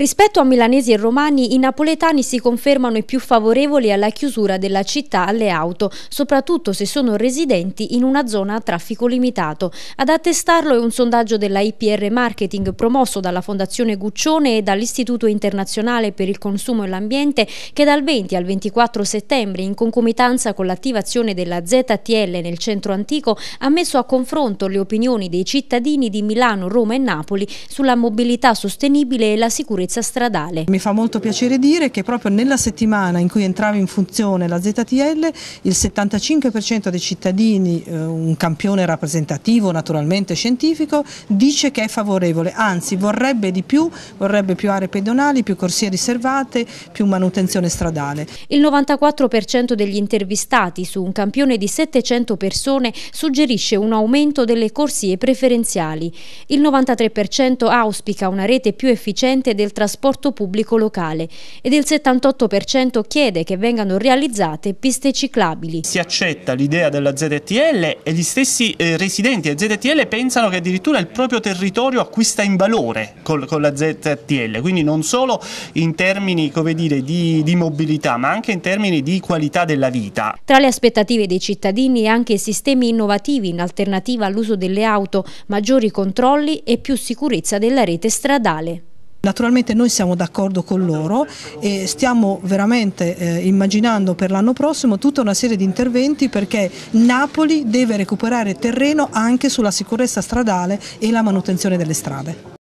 Rispetto a milanesi e romani, i napoletani si confermano i più favorevoli alla chiusura della città alle auto, soprattutto se sono residenti in una zona a traffico limitato. Ad attestarlo è un sondaggio della IPR Marketing promosso dalla Fondazione Guccione e dall'Istituto Internazionale per il Consumo e l'Ambiente che dal 20 al 24 settembre, in concomitanza con l'attivazione della ZTL nel centro antico, ha messo a confronto le opinioni dei cittadini di Milano, Roma e Napoli sulla mobilità sostenibile e la sicurezza sicurezza stradale. Mi fa molto piacere dire che proprio nella settimana in cui entrava in funzione la ZTL il 75% dei cittadini, eh, un campione rappresentativo naturalmente scientifico, dice che è favorevole, anzi vorrebbe di più, vorrebbe più aree pedonali, più corsie riservate, più manutenzione stradale. Il 94% degli intervistati su un campione di 700 persone suggerisce un aumento delle corsie preferenziali. Il 93% auspica una rete più efficiente del trasporto trasporto pubblico locale ed il 78% chiede che vengano realizzate piste ciclabili. Si accetta l'idea della ZTL e gli stessi eh, residenti a ZTL pensano che addirittura il proprio territorio acquista in valore col, con la ZTL, quindi non solo in termini dire, di, di mobilità ma anche in termini di qualità della vita. Tra le aspettative dei cittadini anche sistemi innovativi in alternativa all'uso delle auto, maggiori controlli e più sicurezza della rete stradale. Naturalmente noi siamo d'accordo con loro e stiamo veramente eh, immaginando per l'anno prossimo tutta una serie di interventi perché Napoli deve recuperare terreno anche sulla sicurezza stradale e la manutenzione delle strade.